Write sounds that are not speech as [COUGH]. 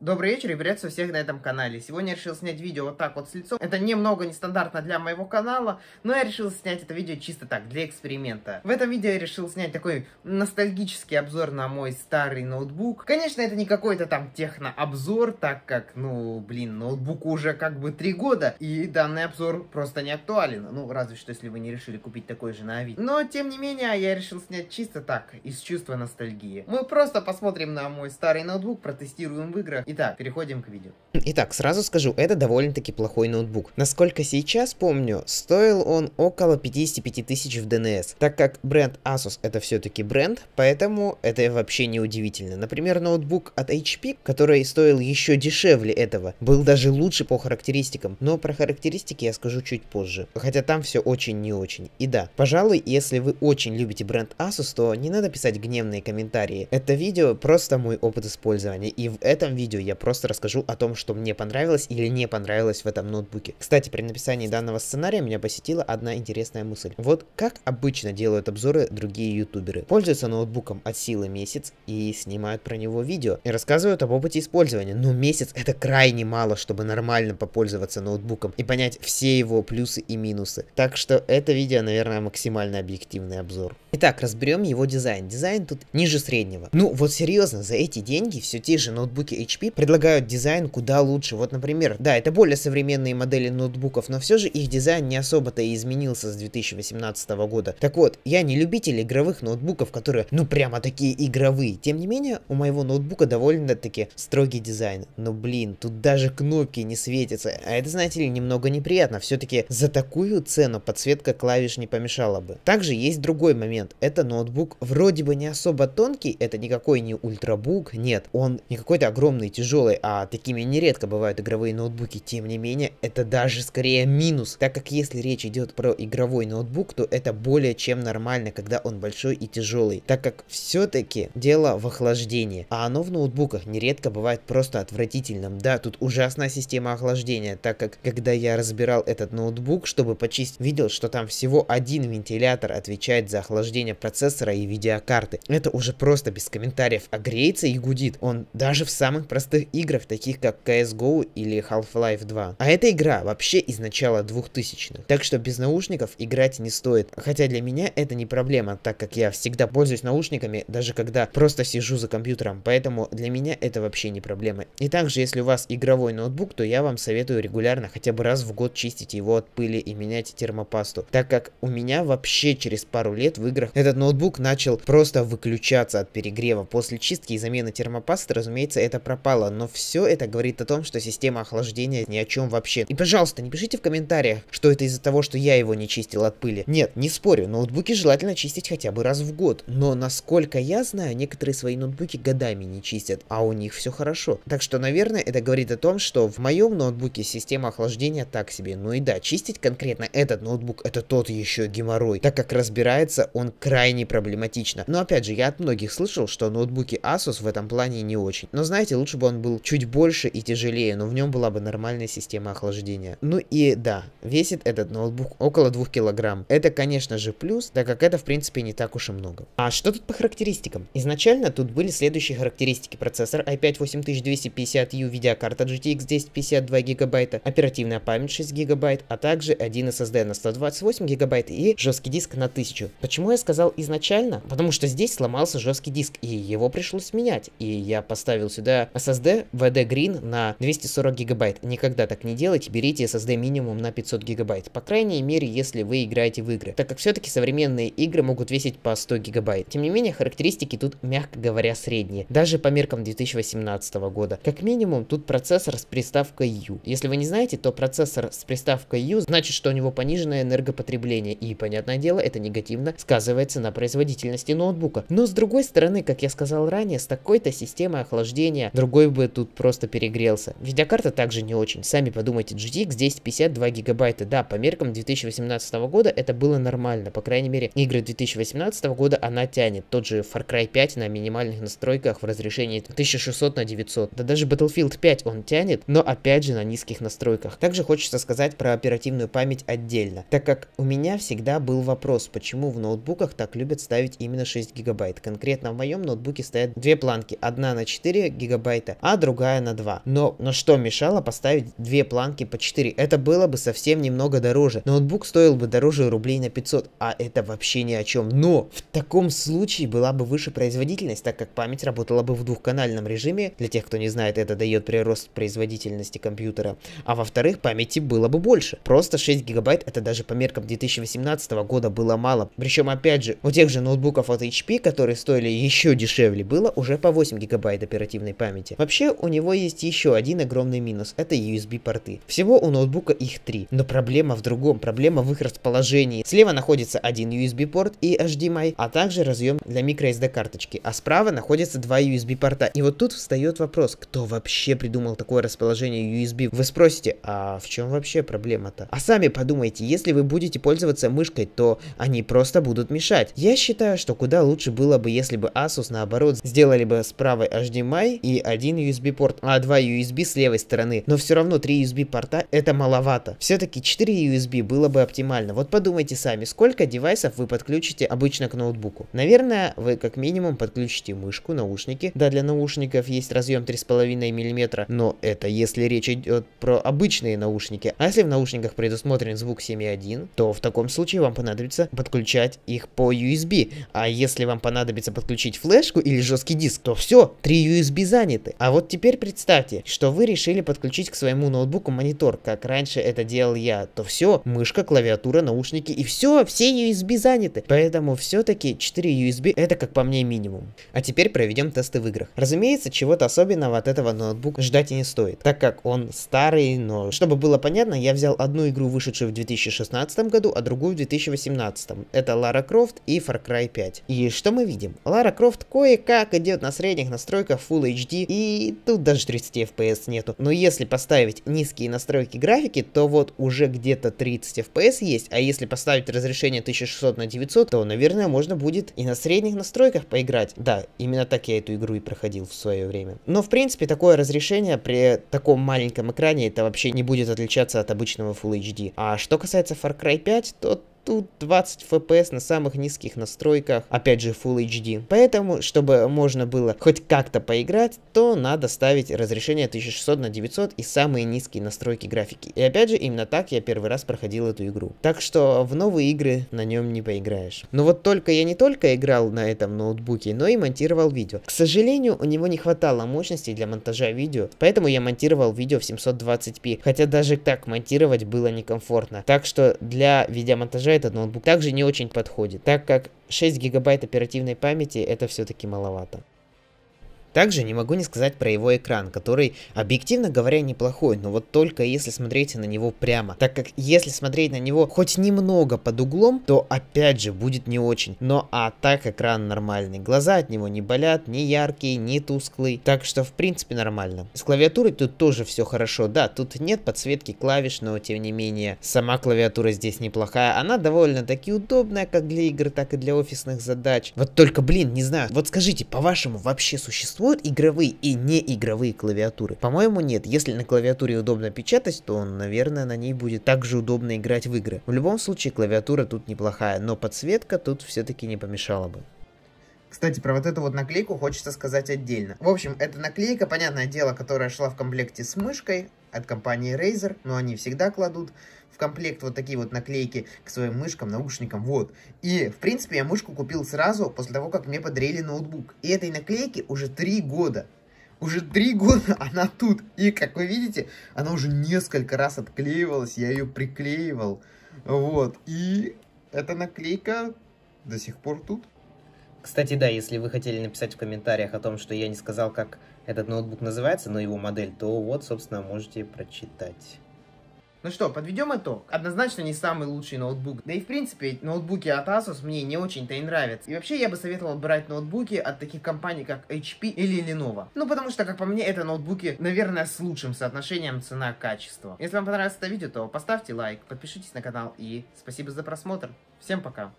Добрый вечер и приветствую всех на этом канале. Сегодня я решил снять видео вот так вот с лицом. Это немного нестандартно для моего канала, но я решил снять это видео чисто так, для эксперимента. В этом видео я решил снять такой ностальгический обзор на мой старый ноутбук. Конечно, это не какой-то там технообзор, так как, ну, блин, ноутбуку уже как бы три года, и данный обзор просто не актуален. Ну, разве что, если вы не решили купить такой же на Авито. Но, тем не менее, я решил снять чисто так, из чувства ностальгии. Мы просто посмотрим на мой старый ноутбук, протестируем в играх, Итак, переходим к видео. Итак, сразу скажу, это довольно-таки плохой ноутбук. Насколько сейчас помню, стоил он около 55 тысяч в ДНС. Так как бренд Asus это все-таки бренд, поэтому это вообще не удивительно. Например, ноутбук от HP, который стоил еще дешевле этого, был даже лучше по характеристикам. Но про характеристики я скажу чуть позже. Хотя там все очень не очень. И да, пожалуй, если вы очень любите бренд Asus, то не надо писать гневные комментарии. Это видео просто мой опыт использования. И в этом видео видео я просто расскажу о том, что мне понравилось или не понравилось в этом ноутбуке. Кстати, при написании данного сценария меня посетила одна интересная мысль. Вот как обычно делают обзоры другие ютуберы. Пользуются ноутбуком от силы месяц и снимают про него видео. И рассказывают об опыте использования. Но месяц это крайне мало, чтобы нормально попользоваться ноутбуком и понять все его плюсы и минусы. Так что это видео, наверное, максимально объективный обзор. Итак, разберем его дизайн. Дизайн тут ниже среднего. Ну вот серьезно, за эти деньги все те же ноутбуки HP предлагают дизайн куда лучше. Вот, например, да, это более современные модели ноутбуков, но все же их дизайн не особо-то и изменился с 2018 года. Так вот, я не любитель игровых ноутбуков, которые, ну, прямо такие игровые. Тем не менее, у моего ноутбука довольно-таки строгий дизайн. Но, блин, тут даже кнопки не светятся. А это, знаете ли, немного неприятно. Все-таки за такую цену подсветка клавиш не помешала бы. Также есть другой момент. Это ноутбук вроде бы не особо тонкий, это никакой не ультрабук, нет, он не какой-то огромный тяжелый, а такими нередко бывают игровые ноутбуки, тем не менее, это даже скорее минус, так как если речь идет про игровой ноутбук, то это более чем нормально, когда он большой и тяжелый, так как все-таки дело в охлаждении, а оно в ноутбуках нередко бывает просто отвратительным. Да, тут ужасная система охлаждения, так как когда я разбирал этот ноутбук, чтобы почистить, видел, что там всего один вентилятор отвечает за охлаждение процессора и видеокарты. Это уже просто без комментариев, а греется и гудит он даже в самых простых простых играх, таких как CSGO или Half-Life 2. А эта игра вообще из начала 2000-х, так что без наушников играть не стоит. Хотя для меня это не проблема, так как я всегда пользуюсь наушниками, даже когда просто сижу за компьютером, поэтому для меня это вообще не проблема. И также, если у вас игровой ноутбук, то я вам советую регулярно хотя бы раз в год чистить его от пыли и менять термопасту, так как у меня вообще через пару лет в играх этот ноутбук начал просто выключаться от перегрева. После чистки и замены термопасты, разумеется, это пропало мало, но все это говорит о том, что система охлаждения ни о чем вообще. И пожалуйста, не пишите в комментариях, что это из-за того, что я его не чистил от пыли. Нет, не спорю, ноутбуки желательно чистить хотя бы раз в год. Но насколько я знаю, некоторые свои ноутбуки годами не чистят, а у них все хорошо. Так что, наверное, это говорит о том, что в моем ноутбуке система охлаждения так себе. Ну и да, чистить конкретно этот ноутбук, это тот еще геморрой, так как разбирается он крайне проблематично. Но опять же, я от многих слышал, что ноутбуки Asus в этом плане не очень. Но знаете, лучше бы он был чуть больше и тяжелее, но в нем была бы нормальная система охлаждения. Ну и да, весит этот ноутбук около 2 килограмм. Это, конечно же, плюс, так как это, в принципе, не так уж и много. А что тут по характеристикам? Изначально тут были следующие характеристики. Процессор i5-8250U, видеокарта GTX 1050 2 гигабайта, оперативная память 6 гигабайт, а также один SSD на 128 гигабайт и жесткий диск на 1000. Почему я сказал изначально? Потому что здесь сломался жесткий диск, и его пришлось менять. И я поставил сюда SSD SSD VD Green на 240 гигабайт. Никогда так не делайте, берите SSD минимум на 500 гигабайт. По крайней мере, если вы играете в игры, так как все-таки современные игры могут весить по 100 гигабайт. Тем не менее, характеристики тут, мягко говоря, средние, даже по меркам 2018 года. Как минимум, тут процессор с приставкой U. Если вы не знаете, то процессор с приставкой U значит, что у него пониженное энергопотребление, и, понятное дело, это негативно сказывается на производительности ноутбука. Но с другой стороны, как я сказал ранее, с такой-то системой охлаждения другой другой бы тут просто перегрелся. Видеокарта также не очень. Сами подумайте, GTX 1050 2 гигабайта. Да, по меркам 2018 года это было нормально. По крайней мере, игры 2018 года она тянет. Тот же Far Cry 5 на минимальных настройках в разрешении 1600 на 900. Да даже Battlefield 5 он тянет, но опять же на низких настройках. Также хочется сказать про оперативную память отдельно. Так как у меня всегда был вопрос, почему в ноутбуках так любят ставить именно 6 гигабайт. Конкретно в моем ноутбуке стоят две планки. Одна на 4 гигабайта проекта, а другая на 2. Но на что мешало поставить две планки по 4? Это было бы совсем немного дороже. Ноутбук стоил бы дороже рублей на 500, а это вообще ни о чем. Но в таком случае была бы выше производительность, так как память работала бы в двухканальном режиме. Для тех, кто не знает, это дает прирост производительности компьютера. А во-вторых, памяти было бы больше. Просто 6 гигабайт это даже по меркам 2018 года было мало. Причем опять же, у тех же ноутбуков от HP, которые стоили еще дешевле, было уже по 8 гигабайт оперативной памяти. Вообще, у него есть еще один огромный минус, это USB-порты. Всего у ноутбука их три, но проблема в другом, проблема в их расположении. Слева находится один USB-порт и HDMI, эм а также разъем для microSD-карточки, а справа находится два USB-порта. И вот тут встает вопрос, кто вообще придумал такое расположение USB? Вы спросите, а в чем вообще проблема-то? А сами подумайте, если вы будете пользоваться мышкой, то они просто будут мешать. Я считаю, что куда лучше было бы, если бы Asus наоборот сделали бы с правой HDMI эм и один один USB порт, а два USB с левой стороны. Но все равно 3 USB порта это маловато. Все-таки 4 USB было бы оптимально. Вот подумайте сами, сколько девайсов вы подключите обычно к ноутбуку. Наверное, вы как минимум подключите мышку, наушники. Да, для наушников есть разъем 3,5 мм, но это если речь идет про обычные наушники. А если в наушниках предусмотрен звук 7.1, то в таком случае вам понадобится подключать их по USB. А если вам понадобится подключить флешку или жесткий диск, то все, 3 USB заняты. А вот теперь представьте, что вы решили подключить к своему ноутбуку монитор, как раньше это делал я, то все, мышка, клавиатура, наушники и все, все USB заняты. Поэтому все-таки 4 USB это как по мне минимум. А теперь проведем тесты в играх. Разумеется, чего-то особенного от этого ноутбука ждать и не стоит, так как он старый, но чтобы было понятно, я взял одну игру, вышедшую в 2016 году, а другую в 2018. Это Lara Croft и Far Cry 5. И что мы видим? Lara Croft кое-как идет на средних настройках Full HD и и тут даже 30 FPS нету. Но если поставить низкие настройки графики, то вот уже где-то 30 FPS есть, а если поставить разрешение 1600 на 900, то, наверное, можно будет и на средних настройках поиграть. Да, именно так я эту игру и проходил в свое время. Но, в принципе, такое разрешение при таком маленьком экране, это вообще не будет отличаться от обычного Full HD. А что касается Far Cry 5, то тут 20 FPS на самых низких настройках, опять же Full HD. Поэтому, чтобы можно было хоть как-то поиграть, то надо ставить разрешение 1600 на 900 и самые низкие настройки графики. И опять же, именно так я первый раз проходил эту игру. Так что в новые игры на нем не поиграешь. Но вот только я не только играл на этом ноутбуке, но и монтировал видео. К сожалению, у него не хватало мощности для монтажа видео, поэтому я монтировал видео в 720p, хотя даже так монтировать было некомфортно. Так что для видеомонтажа гаража этот ноутбук также не очень подходит, так как 6 гигабайт оперативной памяти это все-таки маловато. Также не могу не сказать про его экран, который, объективно говоря, неплохой, но вот только если смотрите на него прямо. Так как если смотреть на него хоть немного под углом, то опять же будет не очень. Но а так экран нормальный. Глаза от него не болят, не яркие, не тусклый. Так что в принципе нормально. С клавиатурой тут тоже все хорошо. Да, тут нет подсветки клавиш, но тем не менее сама клавиатура здесь неплохая. Она довольно-таки удобная как для игр, так и для офисных задач. Вот только, блин, не знаю. Вот скажите, по-вашему вообще существует существуют игровые и неигровые клавиатуры? По-моему, нет. Если на клавиатуре удобно печатать, то, наверное, на ней будет также удобно играть в игры. В любом случае, клавиатура тут неплохая, но подсветка тут все-таки не помешала бы. Кстати, про вот эту вот наклейку хочется сказать отдельно. В общем, это наклейка, понятное дело, которая шла в комплекте с мышкой, от компании Razer, но они всегда кладут в комплект вот такие вот наклейки к своим мышкам, наушникам, вот. И, в принципе, я мышку купил сразу после того, как мне подарили ноутбук. И этой наклейки уже три года. Уже три года [LAUGHS] она тут. И, как вы видите, она уже несколько раз отклеивалась, я ее приклеивал. Вот. И эта наклейка до сих пор тут. Кстати, да, если вы хотели написать в комментариях о том, что я не сказал, как этот ноутбук называется, но его модель, то вот, собственно, можете прочитать. Ну что, подведем итог. Однозначно не самый лучший ноутбук. Да и в принципе, ноутбуки от Asus мне не очень-то и нравятся. И вообще я бы советовал брать ноутбуки от таких компаний, как HP или Lenovo. Ну потому что, как по мне, это ноутбуки, наверное, с лучшим соотношением цена-качество. Если вам понравилось это видео, то поставьте лайк, подпишитесь на канал и спасибо за просмотр. Всем пока.